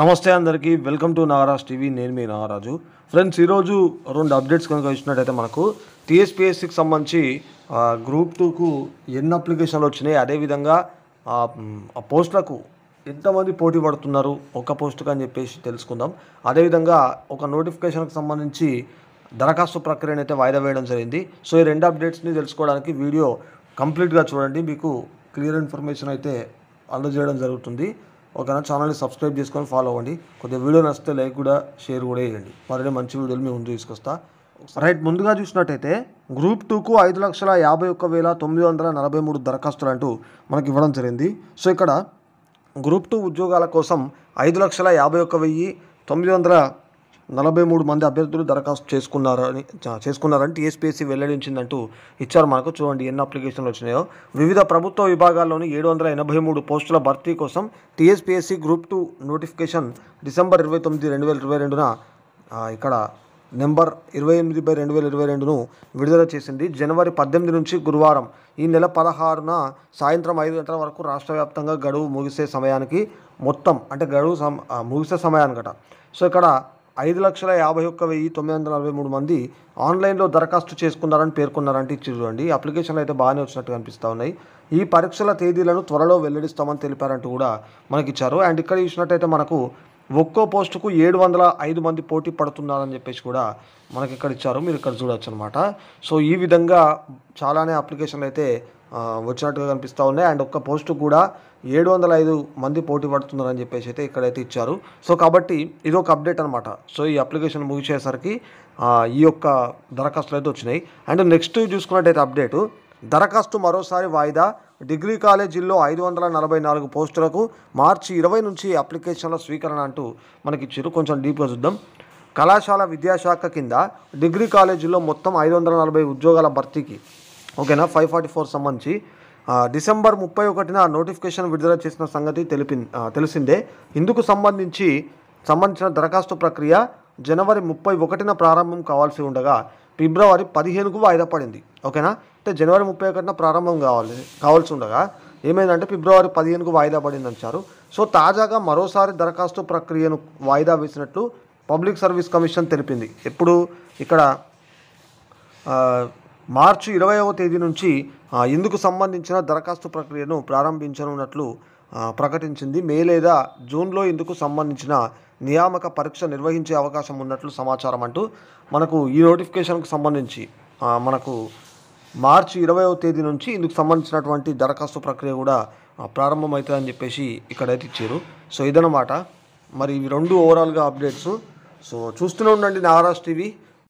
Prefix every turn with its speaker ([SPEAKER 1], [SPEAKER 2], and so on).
[SPEAKER 1] నమస్తే అందరికీ welcome to Nagaraj TV నేను మీ నాగరాజు ఫ్రెండ్స్ ఈరోజు రెండు అప్డేట్స్ కనుక ఇచ్చినట్టయితే మనకు టీఎస్పిఎస్సికి సంబంధించి గ్రూప్ టూకు ఎన్ని అప్లికేషన్లు వచ్చినాయి అదేవిధంగా ఆ పోస్టులకు ఎంతమంది పోటీ పడుతున్నారు ఒక పోస్టుకు అని చెప్పేసి తెలుసుకుందాం అదేవిధంగా ఒక నోటిఫికేషన్కి సంబంధించి దరఖాస్తు ప్రక్రియను అయితే వాయిదా వేయడం జరిగింది సో ఈ రెండు అప్డేట్స్ని తెలుసుకోవడానికి వీడియో కంప్లీట్గా చూడండి మీకు క్లియర్ ఇన్ఫర్మేషన్ అయితే అందజేయడం జరుగుతుంది ఓకేనా ఛానల్ని సబ్స్క్రైబ్ చేసుకొని ఫాలో అవ్వండి కొద్దిగా వీడియో నచ్చితే లైక్ కూడా షేర్ కూడా వేయండి మరి మంచి వీడియోలు మేము ముందు తీసుకొస్తా రైట్ ముందుగా చూసినట్టయితే గ్రూప్ టూకు ఐదు లక్షల యాభై ఒక్క వేల తొమ్మిది వందల నలభై మూడు దరఖాస్తులు అంటూ మనకి ఇవ్వడం జరిగింది సో ఇక్కడ గ్రూప్ టూ ఉద్యోగాల కోసం ఐదు లక్షల యాభై ఒక్క వెయ్యి తొమ్మిది వందల నలభై మూడు మంది అభ్యర్థులు దరఖాస్తు చేసుకున్నారని చేసుకున్నారని టీఎస్పీఎస్సీ వెల్లడించిందంటూ ఇచ్చారు మనకు చూడండి ఎన్ని అప్లికేషన్లు వచ్చినాయో వివిధ ప్రభుత్వ విభాగాల్లోని ఏడు వందల ఎనభై మూడు పోస్టుల భర్తీ కోసం TSPSC group two notification December ఇరవై తొమ్మిది రెండు వేల ఇరవై రెండున ఇక్కడ నెంబర్ ఇరవై ఎనిమిది బై రెండు వేల ఇరవై రెండును విడుదల చేసింది జనవరి పద్దెనిమిది నుంచి గురువారం ఈ నెల పదహారున సాయంత్రం ఐదు గంటల వరకు రాష్ట్ర వ్యాప్తంగా గడువు ముగిసే సమయానికి మొత్తం అంటే గడువు ముగిసే సమయానికట సో ఇక్కడ ఐదు లక్షల యాభై ఒక్క వెయ్యి తొమ్మిది వందల నలభై మూడు మంది ఆన్లైన్లో దరఖాస్తు చేసుకున్నారని పేర్కొన్నారంటే ఇచ్చి చూడండి అప్లికేషన్లు అయితే బాగానే వచ్చినట్టు కనిపిస్తూ ఉన్నాయి ఈ పరీక్షల తేదీలను త్వరలో వెల్లడిస్తామని తెలిపారంటూ కూడా మనకి ఇచ్చారు అండ్ ఇక్కడ చూసినట్టయితే మనకు ఒక్కో పోస్టుకు ఏడు వందల ఐదు మంది పోటీ పడుతున్నారని చెప్పేసి కూడా మనకి ఇక్కడ ఇచ్చారు మీరు ఇక్కడ చూడవచ్చు అనమాట సో ఈ విధంగా చాలానే అప్లికేషన్లు అయితే వచ్చినట్టుగా కనిపిస్తూ ఉన్నాయి అండ్ ఒక్క పోస్టు కూడా ఏడు వందల ఐదు మంది పోటీ పడుతున్నారని చెప్పేసి అయితే ఇక్కడైతే ఇచ్చారు సో కాబట్టి ఇది ఒక అప్డేట్ అనమాట సో ఈ అప్లికేషన్ ముగిసేసరికి ఈ యొక్క దరఖాస్తులు అయితే వచ్చినాయి అండ్ నెక్స్ట్ చూసుకున్నట్టయితే అప్డేటు దరఖాస్తు మరోసారి వాయిదా డిగ్రీ కాలేజీల్లో ఐదు వందల నలభై నాలుగు పోస్టులకు మార్చి ఇరవై నుంచి అప్లికేషన్ల స్వీకరణ అంటూ మనకి ఇచ్చారు కొంచెం డీప్గా చూద్దాం కళాశాల విద్యాశాఖ కింద డిగ్రీ కాలేజీల్లో మొత్తం ఐదు వందల నలభై ఉద్యోగాల భర్తీకి ఓకేనా ఫైవ్ ఫార్టీ ఫోర్ సంబంధించి డిసెంబర్ ముప్పై ఒకటిన నోటిఫికేషన్ విడుదల చేసిన సంగతి తెలిపి తెలిసిందే ఇందుకు సంబంధించి సంబంధించిన దరఖాస్తు ప్రక్రియ జనవరి ముప్పై ఒకటిన ప్రారంభం కావాల్సి ఉండగా ఫిబ్రవరి పదిహేనుకు వాయిదా పడింది ఓకేనా అంటే జనవరి ముప్పై ఒకటిన ప్రారంభం కావాలి కావాల్సి ఉండగా ఏమైందంటే ఫిబ్రవరి పదిహేనుకు వాయిదా పడింది అంటారు సో తాజాగా మరోసారి దరఖాస్తు ప్రక్రియను వాయిదా వేసినట్లు పబ్లిక్ సర్వీస్ కమిషన్ తెలిపింది ఎప్పుడు ఇక్కడ మార్చి ఇరవైవ తేదీ నుంచి ఇందుకు సంబంధించిన దరఖాస్తు ప్రక్రియను ప్రారంభించనున్నట్లు ప్రకటించింది మే లేదా జూన్లో ఇందుకు సంబంధించిన నియామక పరీక్ష నిర్వహించే అవకాశం ఉన్నట్లు సమాచారం అంటూ మనకు ఈ నోటిఫికేషన్కు సంబంధించి మనకు మార్చి ఇరవైవ తేదీ నుంచి ఇందుకు సంబంధించినటువంటి దరఖాస్తు ప్రక్రియ కూడా ప్రారంభమవుతుందని చెప్పేసి ఇక్కడైతే ఇచ్చారు సో ఇదనమాట మరి ఇవి రెండు ఓవరాల్గా అప్డేట్స్ సో చూస్తూనే ఉండండి నారాజ్ టీవీ